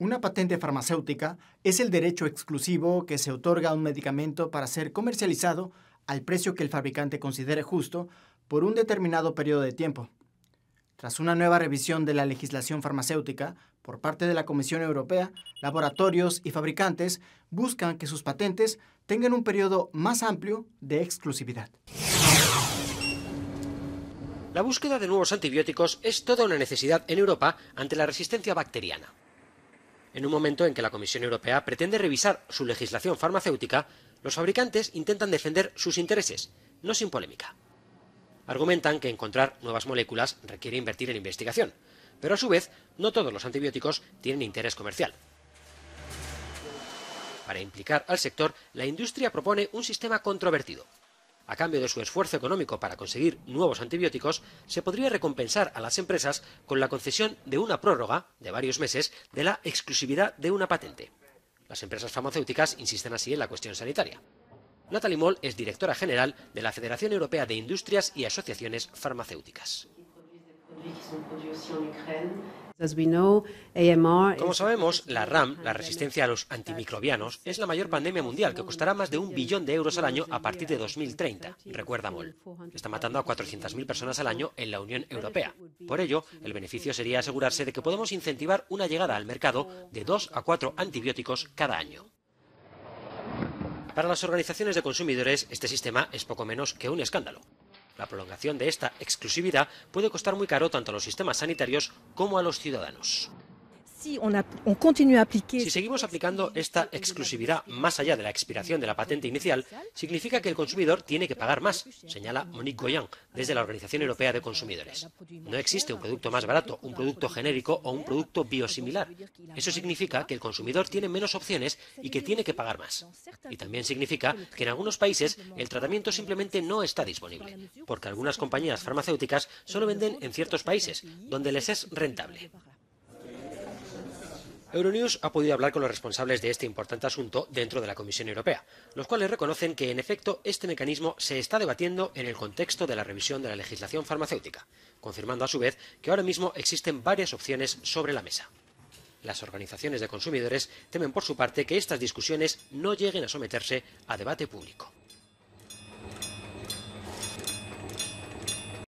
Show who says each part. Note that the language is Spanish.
Speaker 1: Una patente farmacéutica es el derecho exclusivo que se otorga a un medicamento para ser comercializado al precio que el fabricante considere justo por un determinado periodo de tiempo. Tras una nueva revisión de la legislación farmacéutica por parte de la Comisión Europea, laboratorios y fabricantes buscan que sus patentes tengan un periodo más amplio de exclusividad.
Speaker 2: La búsqueda de nuevos antibióticos es toda una necesidad en Europa ante la resistencia bacteriana. En un momento en que la Comisión Europea pretende revisar su legislación farmacéutica, los fabricantes intentan defender sus intereses, no sin polémica. Argumentan que encontrar nuevas moléculas requiere invertir en investigación, pero a su vez no todos los antibióticos tienen interés comercial. Para implicar al sector, la industria propone un sistema controvertido, a cambio de su esfuerzo económico para conseguir nuevos antibióticos, se podría recompensar a las empresas con la concesión de una prórroga de varios meses de la exclusividad de una patente. Las empresas farmacéuticas insisten así en la cuestión sanitaria. Natalie Moll es directora general de la Federación Europea de Industrias y Asociaciones Farmacéuticas. Como sabemos, la RAM, la resistencia a los antimicrobianos, es la mayor pandemia mundial que costará más de un billón de euros al año a partir de 2030, recuerda Moll. Está matando a 400.000 personas al año en la Unión Europea. Por ello, el beneficio sería asegurarse de que podemos incentivar una llegada al mercado de dos a cuatro antibióticos cada año. Para las organizaciones de consumidores, este sistema es poco menos que un escándalo. La prolongación de esta exclusividad puede costar muy caro tanto a los sistemas sanitarios como a los ciudadanos. Si seguimos aplicando esta exclusividad más allá de la expiración de la patente inicial, significa que el consumidor tiene que pagar más, señala Monique Goyan desde la Organización Europea de Consumidores. No existe un producto más barato, un producto genérico o un producto biosimilar. Eso significa que el consumidor tiene menos opciones y que tiene que pagar más. Y también significa que en algunos países el tratamiento simplemente no está disponible, porque algunas compañías farmacéuticas solo venden en ciertos países donde les es rentable. Euronews ha podido hablar con los responsables de este importante asunto dentro de la Comisión Europea, los cuales reconocen que, en efecto, este mecanismo se está debatiendo en el contexto de la revisión de la legislación farmacéutica, confirmando a su vez que ahora mismo existen varias opciones sobre la mesa. Las organizaciones de consumidores temen por su parte que estas discusiones no lleguen a someterse a debate público.